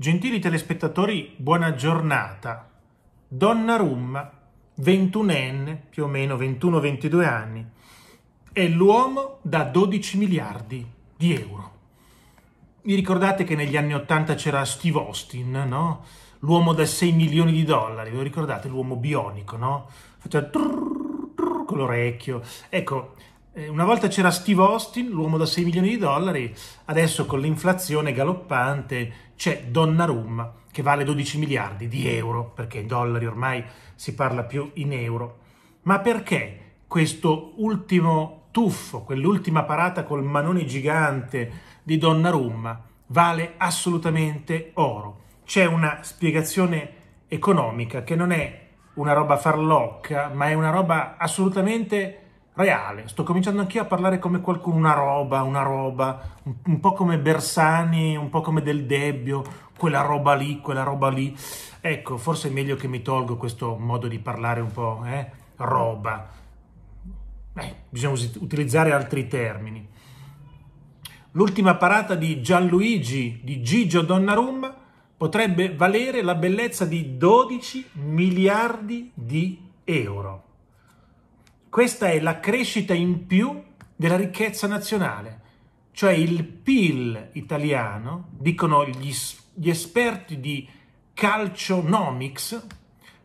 Gentili telespettatori, buona giornata. Donnarumma, 21enne, più o meno 21-22 anni, è l'uomo da 12 miliardi di euro. Vi ricordate che negli anni 80 c'era Steve Austin, no? L'uomo da 6 milioni di dollari, lo ricordate? L'uomo bionico, no? Faceva trrr, trrr, con l'orecchio. Ecco, eh, una volta c'era Steve Austin, l'uomo da 6 milioni di dollari, adesso con l'inflazione galoppante c'è Donnarumma che vale 12 miliardi di euro, perché in dollari ormai si parla più in euro. Ma perché questo ultimo tuffo, quell'ultima parata col manone gigante di Donnarumma vale assolutamente oro? C'è una spiegazione economica che non è una roba farlocca, ma è una roba assolutamente reale. Sto cominciando anch'io a parlare come qualcuno, una roba, una roba, un, un, po' come Bersani, un po' come Del Debbio, quella roba lì, quella roba lì. Ecco, forse è meglio che mi tolgo questo modo di parlare un po', eh? Roba. Beh, bisogna us- utilizzare altri termini. L'ultima parata di Gianluigi, di Gigio Donnarumma, potrebbe valere la bellezza di 12 miliardi di euro. Questa è la crescita in più della ricchezza nazionale, cioè il PIL italiano, dicono gli, gli esperti di calcionomics,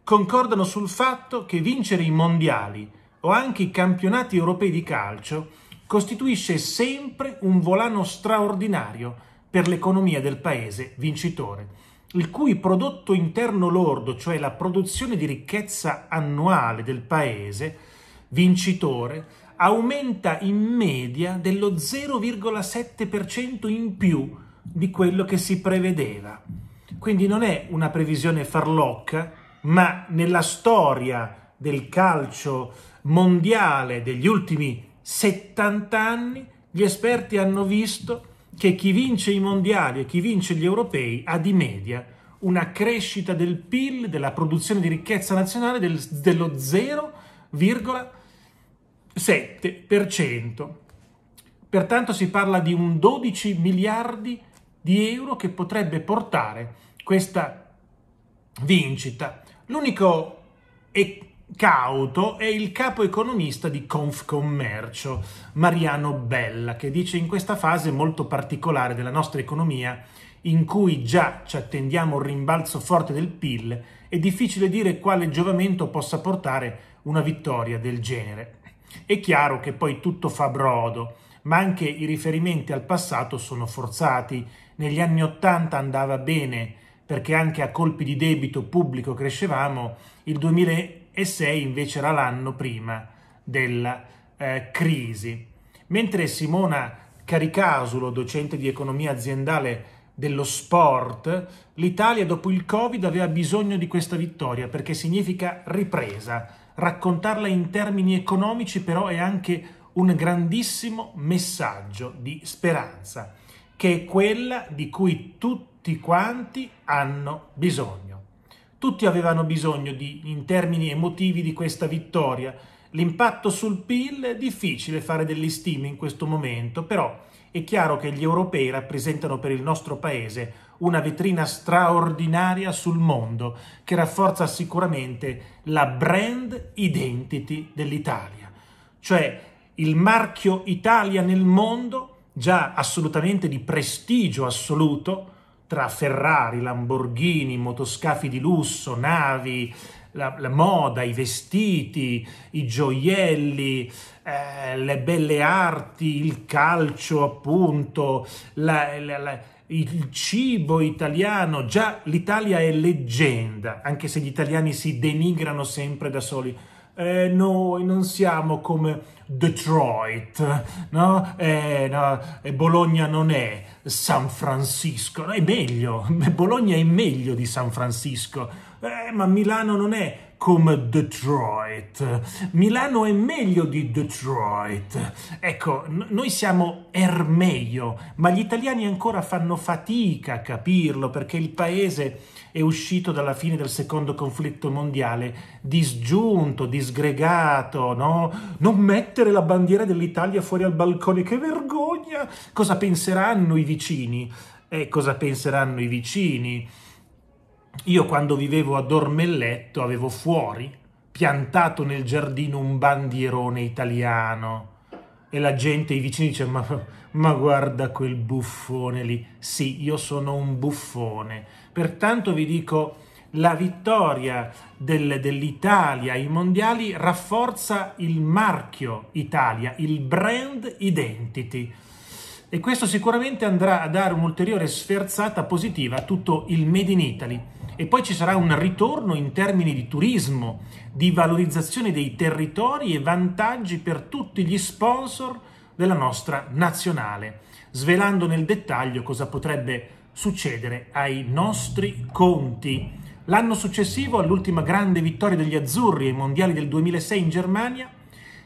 concordano sul fatto che vincere i mondiali o anche i campionati europei di calcio costituisce sempre un volano straordinario per l'economia del paese vincitore, il cui prodotto interno lordo, cioè la produzione di ricchezza annuale del paese, vincitore aumenta in media dello 0,7% in più di quello che si prevedeva. Quindi non è una previsione farlocca, ma nella storia del calcio mondiale degli ultimi 70 anni gli esperti hanno visto che chi vince i mondiali e chi vince gli europei ha di media una crescita del PIL, della produzione di ricchezza nazionale del, dello 0,7%. 7%. Pertanto si parla di un 12 miliardi di euro che potrebbe portare questa vincita. L'unico cauto è il capo economista di Confcommercio, Mariano Bella, che dice in questa fase molto particolare della nostra economia, in cui già ci attendiamo un rimbalzo forte del PIL, è difficile dire quale giovamento possa portare una vittoria del genere. È chiaro che poi tutto fa brodo, ma anche i riferimenti al passato sono forzati. Negli anni Ottanta andava bene, perché anche a colpi di debito pubblico crescevamo, il 2006 invece era l'anno prima della eh, crisi. Mentre Simona Caricasulo, docente di economia aziendale dello sport, l'Italia dopo il Covid aveva bisogno di questa vittoria perché significa ripresa. Raccontarla in termini economici però è anche un grandissimo messaggio di speranza, che è quella di cui tutti quanti hanno bisogno. Tutti avevano bisogno di, in termini emotivi di questa vittoria. L'impatto sul PIL è difficile fare delle stime in questo momento, però è chiaro che gli europei rappresentano per il nostro paese una vetrina straordinaria sul mondo che rafforza sicuramente la brand identity dell'Italia, cioè il marchio Italia nel mondo, già assolutamente di prestigio assoluto, tra Ferrari, Lamborghini, motoscafi di lusso, navi, la, la moda, i vestiti, i gioielli, eh, le belle arti, il calcio appunto, la, la, il cibo italiano. Già l'Italia è leggenda, anche se gli italiani si denigrano sempre da soli. Eh, noi non siamo come Detroit, no? Eh, no? Bologna non è San Francisco, no, è meglio, Bologna è meglio di San Francisco eh, ma Milano non è come Detroit. Milano è meglio di Detroit. Ecco, n- noi siamo er meglio, ma gli italiani ancora fanno fatica a capirlo perché il paese è uscito dalla fine del secondo conflitto mondiale disgiunto, disgregato, no? Non mettere la bandiera dell'Italia fuori al balcone, che vergogna! Cosa penseranno i vicini? E eh, cosa penseranno i vicini? Io quando vivevo a Dormelletto avevo fuori, piantato nel giardino, un bandierone italiano e la gente, i vicini dice ma, ma, guarda quel buffone lì, sì io sono un buffone, pertanto vi dico la vittoria del, dell'Italia ai mondiali rafforza il marchio Italia, il brand identity e questo sicuramente andrà a dare un'ulteriore sferzata positiva a tutto il Made in Italy e poi ci sarà un ritorno in termini di turismo, di valorizzazione dei territori e vantaggi per tutti gli sponsor della nostra nazionale, svelando nel dettaglio cosa potrebbe succedere ai nostri conti. L'anno successivo all'ultima grande vittoria degli azzurri ai mondiali del 2006 in Germania,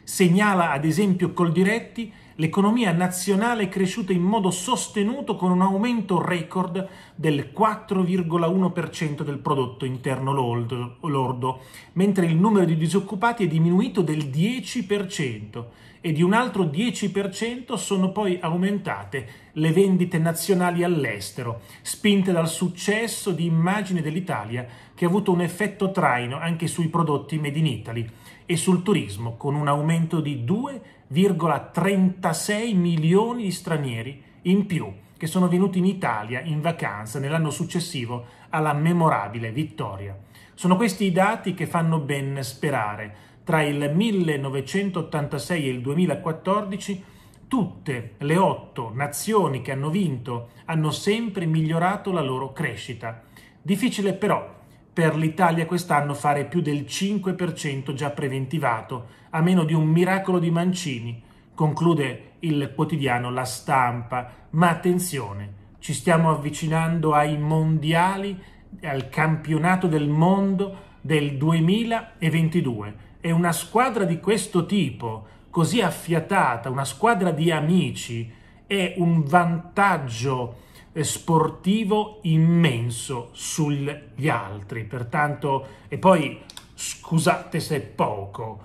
segnala ad esempio Coldiretti l'economia nazionale è cresciuta in modo sostenuto con un aumento record del 4,1% del prodotto interno lordo, mentre il numero di disoccupati è diminuito del 10% e di un altro 10% sono poi aumentate le vendite nazionali all'estero, spinte dal successo di immagine dell'Italia che ha avuto un effetto traino anche sui prodotti made in Italy e sul turismo con un aumento di 2,36 milioni di stranieri in più che sono venuti in Italia in vacanza nell'anno successivo alla memorabile vittoria. Sono questi i dati che fanno ben sperare. Tra il 1986 e il 2014 tutte le otto nazioni che hanno vinto hanno sempre migliorato la loro crescita. Difficile però per l'Italia quest'anno fare più del 5% già preventivato, a meno di un miracolo di Mancini, conclude il quotidiano La Stampa. Ma attenzione, ci stiamo avvicinando ai mondiali, al campionato del mondo del 2022 e una squadra di questo tipo, così affiatata, una squadra di amici, è un vantaggio sportivo immenso sugli altri. Pertanto, e poi scusate se è poco,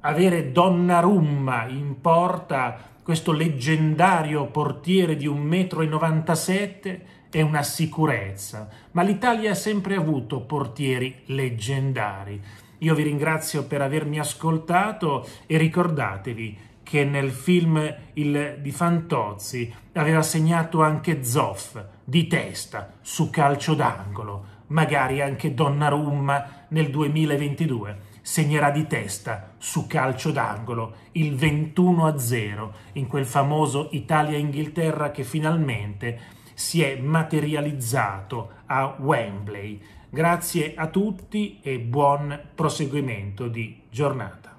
avere Donnarumma in porta, questo leggendario portiere di 1,97 m, è una sicurezza. Ma l'Italia ha sempre avuto portieri leggendari. Io vi ringrazio per avermi ascoltato e ricordatevi che nel film il, di Fantozzi aveva segnato anche Zoff di testa su calcio d'angolo, magari anche Donnarumma nel 2022 segnerà di testa su calcio d'angolo il 21 0 in quel famoso Italia-Inghilterra che finalmente si è materializzato a Wembley. Grazie a tutti e buon proseguimento di giornata.